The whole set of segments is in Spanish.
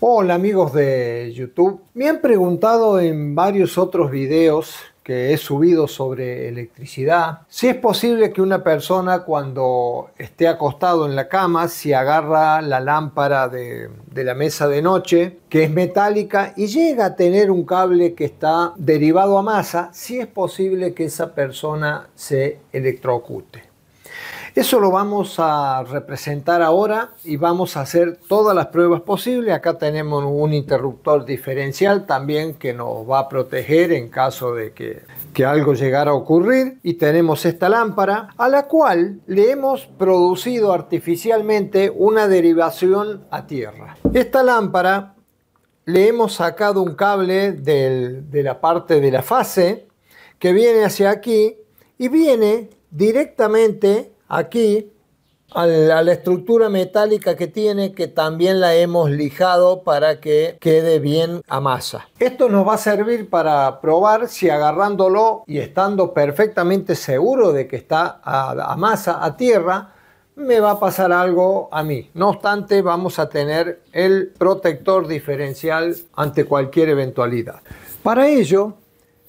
Hola amigos de YouTube, me han preguntado en varios otros videos que he subido sobre electricidad si es posible que una persona cuando esté acostado en la cama, si agarra la lámpara de, de la mesa de noche, que es metálica, y llega a tener un cable que está derivado a masa, si es posible que esa persona se electrocute. Eso lo vamos a representar ahora y vamos a hacer todas las pruebas posibles. Acá tenemos un interruptor diferencial también que nos va a proteger en caso de que, algo llegara a ocurrir. Y tenemos esta lámpara a la cual le hemos producido artificialmente una derivación a tierra. Esta lámpara le hemos sacado un cable de la parte de la fase que viene hacia aquí y viene directamente Aquí, a la, estructura metálica que tiene, que también la hemos lijado para que quede bien a masa. Esto nos va a servir para probar si agarrándolo y estando perfectamente seguro de que está a masa, a tierra, me va a pasar algo a mí. No obstante, vamos a tener el protector diferencial ante cualquier eventualidad. Para ello,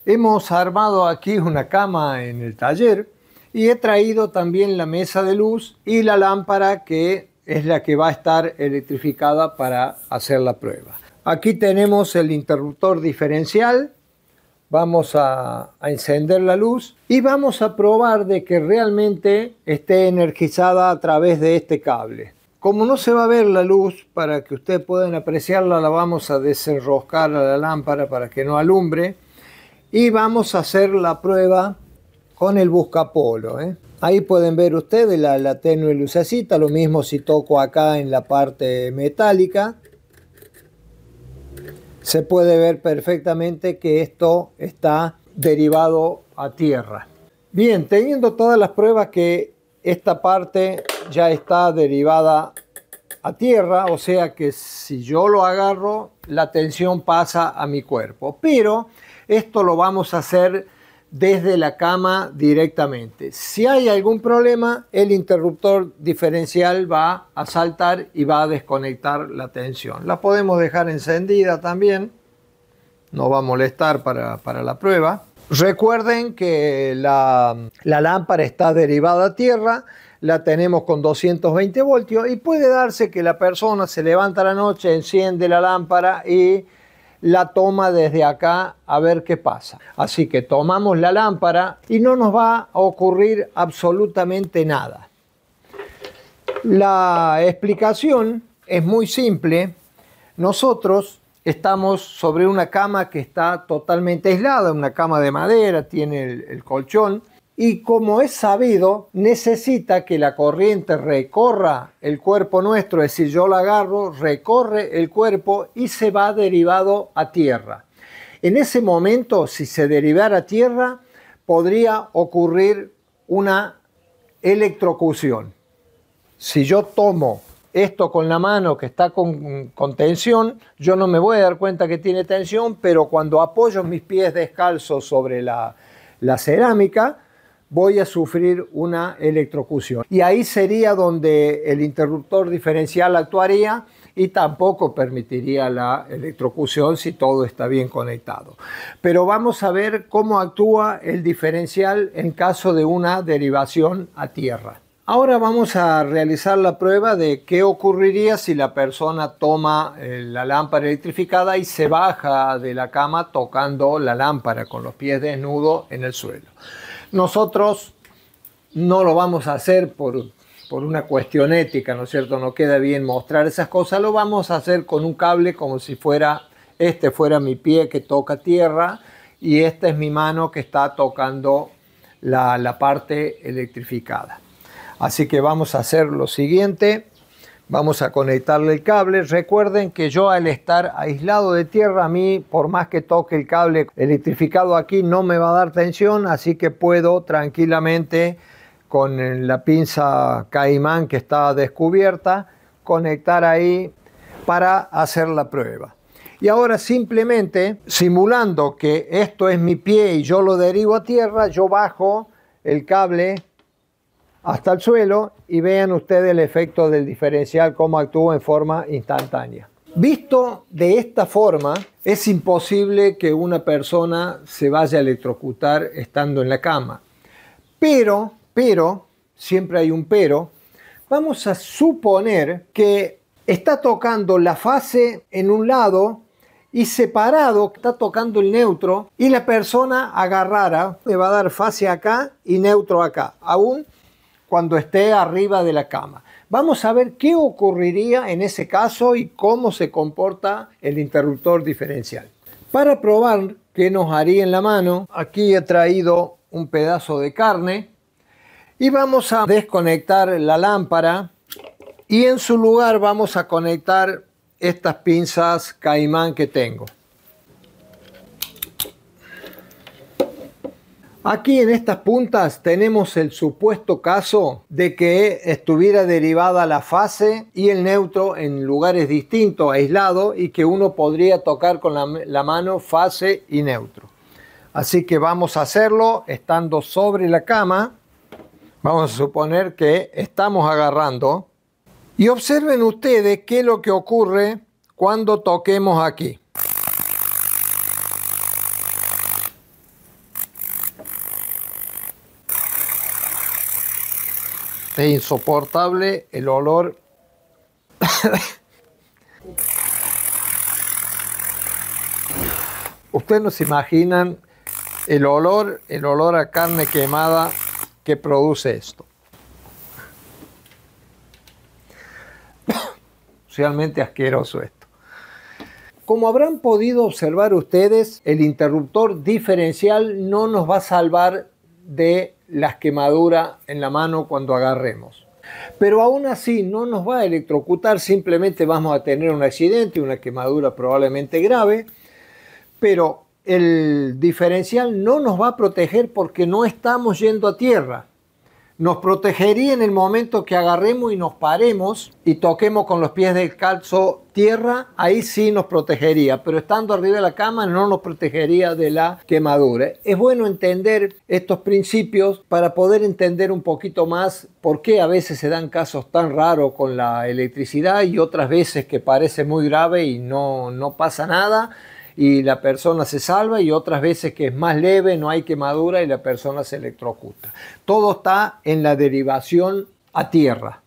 hemos armado aquí una cama en el taller y he traído también la mesa de luz y la lámpara que es la que va a estar electrificada para hacer la prueba. Aquí tenemos el interruptor diferencial. Vamos a, encender la luz y vamos a probar de que realmente esté energizada a través de este cable. Como no se va a ver la luz, para que ustedes puedan apreciarla, la vamos a desenroscar a la lámpara para que no alumbre. Y vamos a hacer la prueba con el buscapolo. ¿eh? Ahí pueden ver ustedes la, la tenue lucecita, lo mismo si toco acá en la parte metálica. Se puede ver perfectamente que esto está derivado a tierra. Bien, teniendo todas las pruebas que esta parte ya está derivada a tierra, o sea que si yo lo agarro, la tensión pasa a mi cuerpo. Pero esto lo vamos a hacer desde la cama directamente. Si hay algún problema, el interruptor diferencial va a saltar y va a desconectar la tensión. La podemos dejar encendida también, no va a molestar para, la prueba. Recuerden que la, la, lámpara está derivada a tierra, la tenemos con 220 voltios y puede darse que la persona se levanta la noche, enciende la lámpara y la toma desde acá a ver qué pasa. Así que tomamos la lámpara y no nos va a ocurrir absolutamente nada. La explicación es muy simple. Nosotros estamos sobre una cama que está totalmente aislada, una cama de madera, tiene el, colchón y como es sabido, necesita que la corriente recorra el cuerpo nuestro, es decir, yo la agarro, recorre el cuerpo y se va derivado a tierra. En ese momento, si se derivara a tierra, podría ocurrir una electrocución. Si yo tomo esto con la mano que está con, tensión, yo no me voy a dar cuenta que tiene tensión, pero cuando apoyo mis pies descalzos sobre la cerámica, voy a sufrir una electrocución. Y ahí sería donde el interruptor diferencial actuaría y tampoco permitiría la electrocución si todo está bien conectado. Pero vamos a ver cómo actúa el diferencial en caso de una derivación a tierra. Ahora vamos a realizar la prueba de qué ocurriría si la persona toma eh, la lámpara electrificada y se baja de la cama tocando la lámpara con los pies desnudos en el suelo. Nosotros no lo vamos a hacer por, una cuestión ética, ¿no es cierto? No queda bien mostrar esas cosas, lo vamos a hacer con un cable como si fuera, este fuera mi pie que toca tierra y esta es mi mano que está tocando la parte electrificada. Así que vamos a hacer lo siguiente. Vamos a conectarle el cable. Recuerden que yo al estar aislado de tierra, a mí, por más que toque el cable electrificado aquí, no me va a dar tensión, así que puedo tranquilamente con la pinza caimán que está descubierta, conectar ahí para hacer la prueba. Y ahora simplemente, simulando que esto es mi pie y yo lo derivo a tierra, yo bajo el cable hasta el suelo y vean ustedes el efecto del diferencial, cómo actúa en forma instantánea. Visto de esta forma, es imposible que una persona se vaya a electrocutar estando en la cama. Pero, pero, siempre hay un pero, vamos a suponer que está tocando la fase en un lado y separado, está tocando el neutro, y la persona agarrara, le va a dar fase acá y neutro acá. Aún cuando esté arriba de la cama. Vamos a ver qué ocurriría en ese caso y cómo se comporta el interruptor diferencial. Para probar qué nos haría en la mano, aquí he traído un pedazo de carne y vamos a desconectar la lámpara y en su lugar vamos a conectar estas pinzas caimán que tengo. Aquí en estas puntas tenemos el supuesto caso de que estuviera derivada la fase y el neutro en lugares distintos, aislados, y que uno podría tocar con la, mano fase y neutro. Así que vamos a hacerlo estando sobre la cama. Vamos a suponer que estamos agarrando. Y observen ustedes qué es lo que ocurre cuando toquemos aquí. Es insoportable el olor. Ustedes nos imaginan el olor, el olor a carne quemada que produce esto. Realmente asqueroso esto. Como habrán podido observar ustedes, el interruptor diferencial no nos va a salvar de las quemaduras en la mano cuando agarremos. Pero aún así no nos va a electrocutar, simplemente vamos a tener un accidente, una quemadura probablemente grave, pero el diferencial no nos va a proteger porque no estamos yendo a tierra nos protegería en el momento que agarremos y nos paremos y toquemos con los pies del calzo tierra, ahí sí nos protegería, pero estando arriba de la cama no nos protegería de la quemadura. Es bueno entender estos principios para poder entender un poquito más por qué a veces se dan casos tan raros con la electricidad y otras veces que parece muy grave y no, no pasa nada y la persona se salva y otras veces que es más leve, no hay quemadura y la persona se electrocuta. Todo está en la derivación a tierra.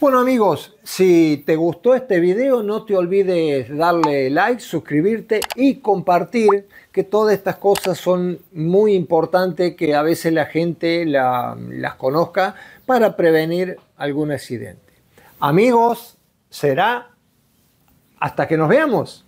Bueno amigos, si te gustó este video no te olvides darle like, suscribirte y compartir, que todas estas cosas son muy importantes que a veces la gente las conozca para prevenir algún accidente. Amigos, será hasta que nos veamos.